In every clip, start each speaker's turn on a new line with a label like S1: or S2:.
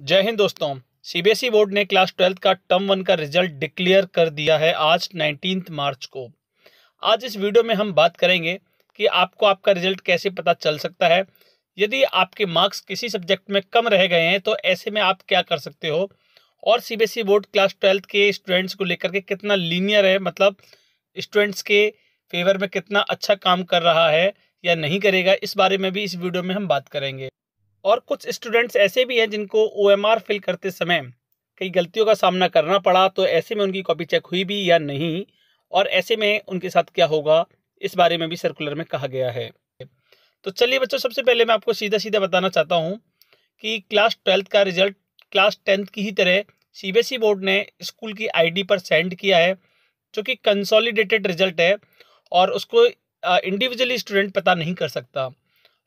S1: जय हिंद दोस्तों सीबीएसई e बोर्ड ने क्लास ट्वेल्थ का टर्म वन का रिजल्ट डिक्लेयर कर दिया है आज नाइनटीन मार्च को आज इस वीडियो में हम बात करेंगे कि आपको आपका रिजल्ट कैसे पता चल सकता है यदि आपके मार्क्स किसी सब्जेक्ट में कम रह गए हैं तो ऐसे में आप क्या कर सकते हो और CBSE e board class twelfth के स्टूडेंट्स को लेकर के कितना लीनियर है मतलब स्टूडेंट्स के फेवर में कितना अच्छा काम कर रहा है या नहीं करेगा इस बारे में भी इस वीडियो में हम बात करेंगे और कुछ स्टूडेंट्स ऐसे भी हैं जिनको ओ फिल करते समय कई गलतियों का सामना करना पड़ा तो ऐसे में उनकी कॉपी चेक हुई भी या नहीं और ऐसे में उनके साथ क्या होगा इस बारे में भी सर्कुलर में कहा गया है तो चलिए बच्चों सबसे पहले मैं आपको सीधा सीधा बताना चाहता हूँ कि क्लास ट्वेल्थ का रिजल्ट क्लास टेंथ की ही तरह सी बोर्ड e ने स्कूल की आईडी पर सेंड किया है जो कि कंसोलिडेटेड रिजल्ट है और उसको इंडिविजुअली स्टूडेंट पता नहीं कर सकता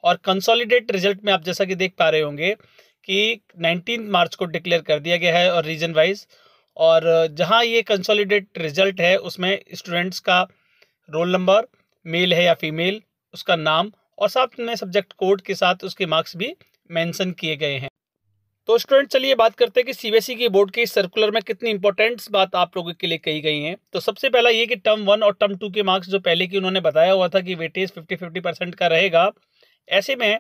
S1: और कंसोलिडेट रिजल्ट में आप जैसा कि देख पा रहे होंगे कि 19 मार्च को डिक्लेयर कर दिया गया है और रीजन वाइज और जहां ये कंसोलिडेट रिजल्ट है उसमें स्टूडेंट्स का रोल नंबर मेल है या फीमेल उसका नाम और साथ में सब्जेक्ट कोड के साथ उसके मार्क्स भी मेंशन किए गए हैं तो स्टूडेंट चलिए बात करते हैं कि सीबीएसई e के बोर्ड के सर्कुलर में कितनी इंपॉर्टेंट्स बात आप लोगों के लिए कही गई हैं तो सबसे पहला ये कि टर्म वन और टर्म टू के मार्क्स जो पहले की उन्होंने बताया हुआ था कि वेटेज फिफ्टी फिफ्टी परसेंट का रहेगा ऐसे में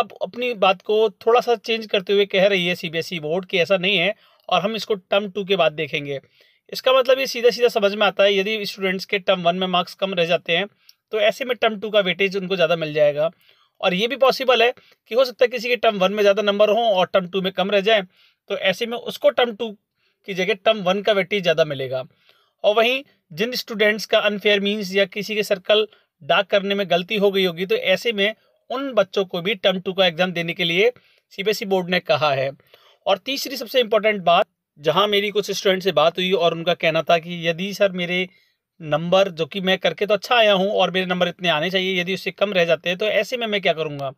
S1: अब अपनी बात को थोड़ा सा चेंज करते हुए कह रही है सीबीएसई e बोर्ड कि ऐसा नहीं है और हम इसको टर्म टू के बाद देखेंगे इसका मतलब ये सीधा सीधा समझ में आता है यदि स्टूडेंट्स के टर्म वन में मार्क्स कम रह जाते हैं तो ऐसे में टर्म टू का वेटेज उनको ज़्यादा मिल जाएगा और ये भी पॉसिबल है कि हो सकता है किसी के टर्म वन में ज़्यादा नंबर हों और टर्म टू में कम रह जाएँ तो ऐसे में उसको टर्म टू की जगह टर्म वन का वेटेज ज़्यादा मिलेगा और वहीं जिन स्टूडेंट्स का अनफेयर मीन्स या किसी के सर्कल डाक करने में गलती हो गई होगी तो ऐसे में उन बच्चों को भी टर्म टू का एग्ज़ाम देने के लिए सीबीएसई बोर्ड e ने कहा है और तीसरी सबसे इम्पोर्टेंट बात जहाँ मेरी कुछ स्टूडेंट से बात हुई और उनका कहना था कि यदि सर मेरे नंबर जो कि मैं करके तो अच्छा आया हूँ और मेरे नंबर इतने आने चाहिए यदि उससे कम रह जाते हैं तो ऐसे में मैं क्या करूँगा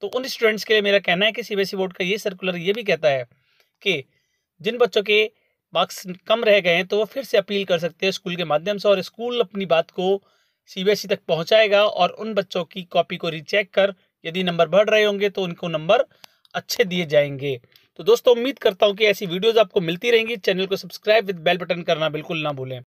S1: तो उन स्टूडेंट्स के लिए मेरा कहना है कि सी बोर्ड e का ये सर्कुलर ये भी कहता है कि जिन बच्चों के मार्क्स कम रह गए हैं तो वो फिर से अपील कर सकते हैं स्कूल के माध्यम से और स्कूल अपनी बात को सीबीएसई e तक पहुंचाएगा और उन बच्चों की कॉपी को रीचेक कर यदि नंबर बढ़ रहे होंगे तो उनको नंबर अच्छे दिए जाएंगे तो दोस्तों उम्मीद करता हूँ कि ऐसी वीडियोज़ आपको मिलती रहेंगी चैनल को सब्सक्राइब विद बेल बटन करना बिल्कुल ना भूलें